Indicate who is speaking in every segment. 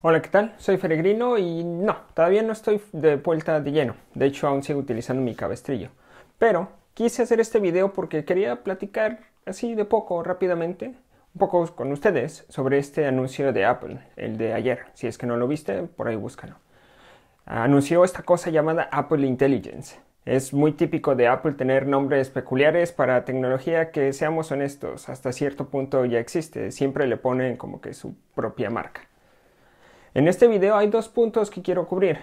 Speaker 1: Hola, ¿qué tal? Soy Peregrino y no, todavía no estoy de vuelta de lleno. De hecho, aún sigo utilizando mi cabestrillo. Pero quise hacer este video porque quería platicar así de poco, rápidamente, un poco con ustedes sobre este anuncio de Apple, el de ayer. Si es que no lo viste, por ahí búscalo. Anunció esta cosa llamada Apple Intelligence. Es muy típico de Apple tener nombres peculiares para tecnología que, seamos honestos, hasta cierto punto ya existe. Siempre le ponen como que su propia marca. En este video hay dos puntos que quiero cubrir.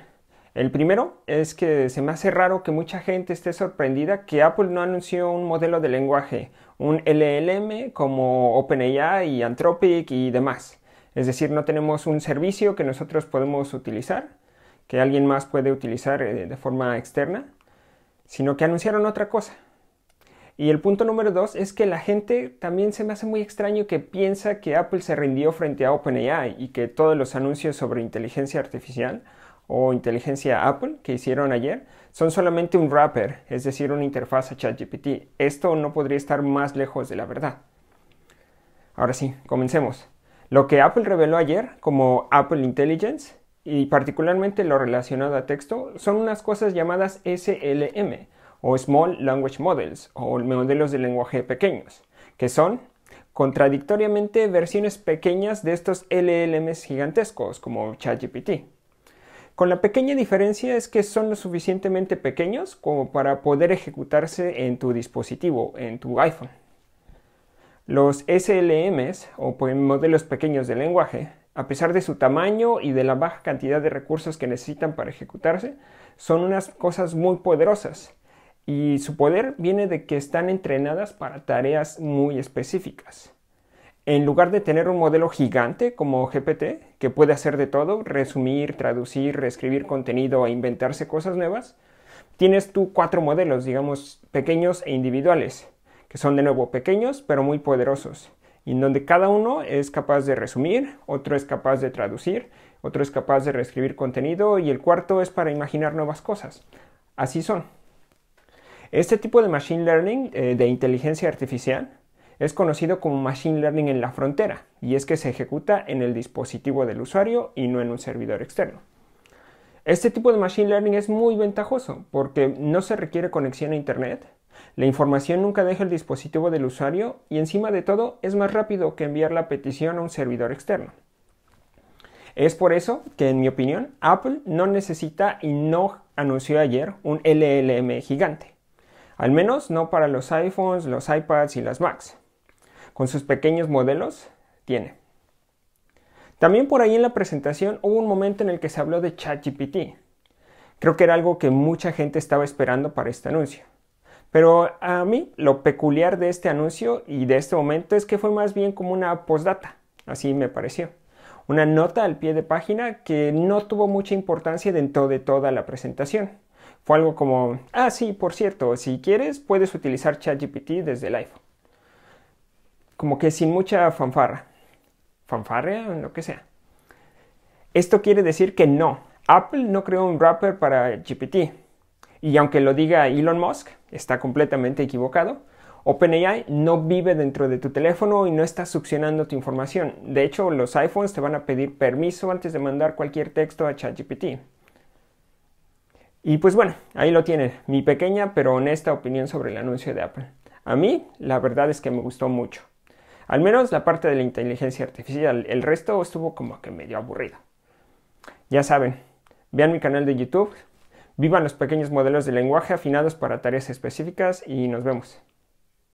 Speaker 1: El primero es que se me hace raro que mucha gente esté sorprendida que Apple no anunció un modelo de lenguaje, un LLM como OpenAI y Anthropic y demás. Es decir, no tenemos un servicio que nosotros podemos utilizar, que alguien más puede utilizar eh, de forma externa, sino que anunciaron otra cosa. Y el punto número dos es que la gente también se me hace muy extraño que piensa que Apple se rindió frente a OpenAI y que todos los anuncios sobre inteligencia artificial o inteligencia Apple que hicieron ayer son solamente un wrapper, es decir, una interfaz a ChatGPT. Esto no podría estar más lejos de la verdad. Ahora sí, comencemos. Lo que Apple reveló ayer como Apple Intelligence y particularmente lo relacionado a texto son unas cosas llamadas SLM o Small Language Models o modelos de lenguaje pequeños, que son contradictoriamente versiones pequeñas de estos LLMs gigantescos como ChatGPT. Con la pequeña diferencia es que son lo suficientemente pequeños como para poder ejecutarse en tu dispositivo, en tu iPhone. Los SLMs, o pues, modelos pequeños de lenguaje, a pesar de su tamaño y de la baja cantidad de recursos que necesitan para ejecutarse, son unas cosas muy poderosas y su poder viene de que están entrenadas para tareas muy específicas. En lugar de tener un modelo gigante como GPT, que puede hacer de todo, resumir, traducir, reescribir contenido e inventarse cosas nuevas, tienes tú cuatro modelos, digamos, pequeños e individuales, que son de nuevo pequeños pero muy poderosos, y en donde cada uno es capaz de resumir, otro es capaz de traducir, otro es capaz de reescribir contenido y el cuarto es para imaginar nuevas cosas. Así son. Este tipo de machine learning, eh, de inteligencia artificial, es conocido como machine learning en la frontera y es que se ejecuta en el dispositivo del usuario y no en un servidor externo. Este tipo de machine learning es muy ventajoso porque no se requiere conexión a internet, la información nunca deja el dispositivo del usuario y encima de todo es más rápido que enviar la petición a un servidor externo. Es por eso que en mi opinión Apple no necesita y no anunció ayer un LLM gigante. Al menos no para los iPhones, los iPads y las Macs. Con sus pequeños modelos, tiene. También por ahí en la presentación hubo un momento en el que se habló de ChatGPT. Creo que era algo que mucha gente estaba esperando para este anuncio. Pero a mí lo peculiar de este anuncio y de este momento es que fue más bien como una postdata, así me pareció. Una nota al pie de página que no tuvo mucha importancia dentro de toda la presentación. Fue algo como, ah, sí, por cierto, si quieres puedes utilizar ChatGPT desde el iPhone. Como que sin mucha fanfarra. o lo que sea. Esto quiere decir que no, Apple no creó un wrapper para GPT. Y aunque lo diga Elon Musk, está completamente equivocado. OpenAI no vive dentro de tu teléfono y no está succionando tu información. De hecho, los iPhones te van a pedir permiso antes de mandar cualquier texto a ChatGPT. Y pues bueno, ahí lo tienen, mi pequeña pero honesta opinión sobre el anuncio de Apple. A mí, la verdad es que me gustó mucho. Al menos la parte de la inteligencia artificial, el resto estuvo como que medio aburrido. Ya saben, vean mi canal de YouTube, vivan los pequeños modelos de lenguaje afinados para tareas específicas y nos vemos.